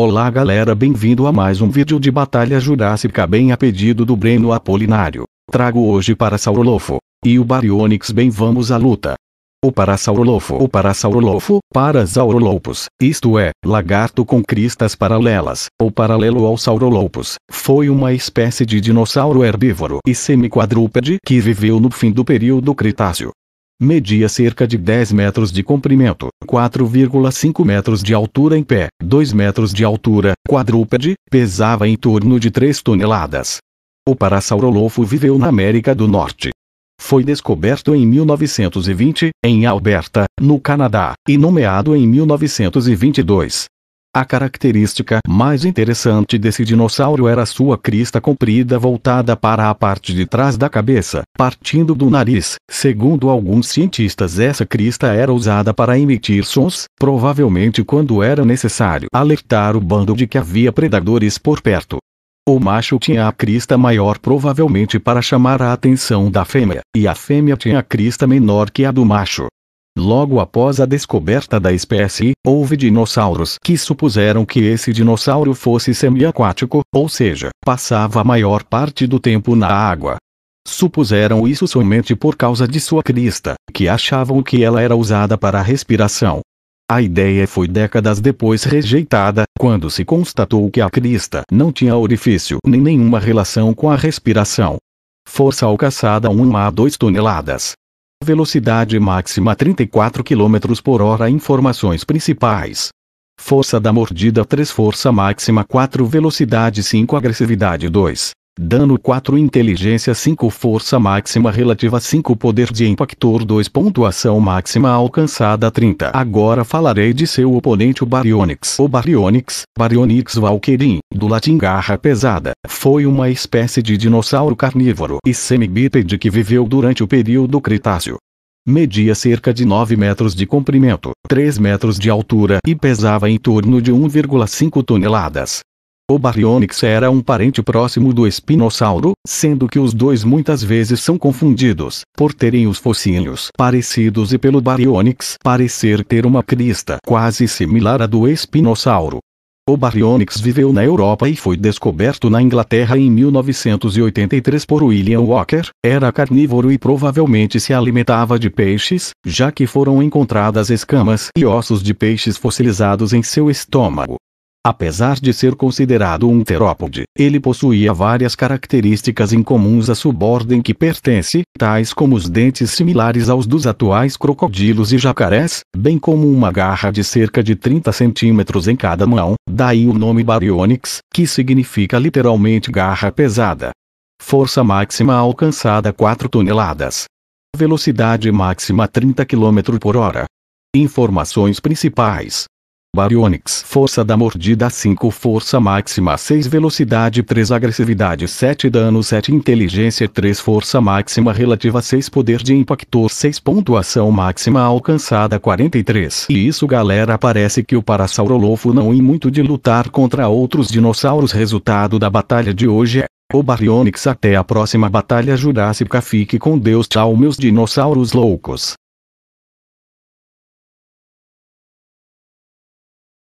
Olá galera bem-vindo a mais um vídeo de Batalha Jurássica bem a pedido do Breno Apolinário. Trago hoje Parasaurolofo e o Baryonyx bem vamos à luta. O Parasaurolofo ou Parasaurolofo, Parasaurolopus, isto é, lagarto com cristas paralelas, ou paralelo ao Saurolopus, foi uma espécie de dinossauro herbívoro e semiquadrúpede que viveu no fim do período Cretáceo, Media cerca de 10 metros de comprimento, 4,5 metros de altura em pé, 2 metros de altura, quadrúpede, pesava em torno de 3 toneladas. O Parasaurolofo viveu na América do Norte. Foi descoberto em 1920, em Alberta, no Canadá, e nomeado em 1922. A característica mais interessante desse dinossauro era sua crista comprida voltada para a parte de trás da cabeça, partindo do nariz. Segundo alguns cientistas, essa crista era usada para emitir sons, provavelmente quando era necessário alertar o bando de que havia predadores por perto. O macho tinha a crista maior provavelmente para chamar a atenção da fêmea, e a fêmea tinha a crista menor que a do macho. Logo após a descoberta da espécie, houve dinossauros que supuseram que esse dinossauro fosse semiaquático, ou seja, passava a maior parte do tempo na água. Supuseram isso somente por causa de sua crista, que achavam que ela era usada para a respiração. A ideia foi décadas depois rejeitada, quando se constatou que a crista não tinha orifício nem nenhuma relação com a respiração força alcançada 1 a 2 toneladas. Velocidade máxima 34 km por hora Informações principais. Força da mordida 3 Força máxima 4 Velocidade 5 Agressividade 2 Dano 4 Inteligência 5 Força máxima relativa 5 Poder de impactor 2 Pontuação máxima alcançada 30 Agora falarei de seu oponente o Baryonyx. O Baryonyx, Baryonyx valkyrin, do latim garra pesada, foi uma espécie de dinossauro carnívoro e semibípede que viveu durante o período Cretáceo. Media cerca de 9 metros de comprimento, 3 metros de altura e pesava em torno de 1,5 toneladas. O Baryonyx era um parente próximo do espinossauro, sendo que os dois muitas vezes são confundidos, por terem os focinhos parecidos e pelo Baryonyx parecer ter uma crista quase similar à do espinossauro. O Baryonyx viveu na Europa e foi descoberto na Inglaterra em 1983 por William Walker, era carnívoro e provavelmente se alimentava de peixes, já que foram encontradas escamas e ossos de peixes fossilizados em seu estômago. Apesar de ser considerado um terópode, ele possuía várias características incomuns à subordem que pertence, tais como os dentes similares aos dos atuais crocodilos e jacarés, bem como uma garra de cerca de 30 centímetros em cada mão, daí o nome Baryonyx, que significa literalmente garra pesada. Força máxima alcançada 4 toneladas. Velocidade máxima 30 km por hora. Informações principais Baryonyx Força da Mordida 5 Força Máxima 6 Velocidade 3 Agressividade 7 Dano 7 Inteligência 3 Força Máxima Relativa 6 Poder de Impactor 6 Pontuação Máxima Alcançada 43 E isso galera parece que o Parasaurolofo não ia muito de lutar contra outros dinossauros Resultado da batalha de hoje é o Baryonyx até a próxima batalha Jurássica fique com Deus tchau meus dinossauros loucos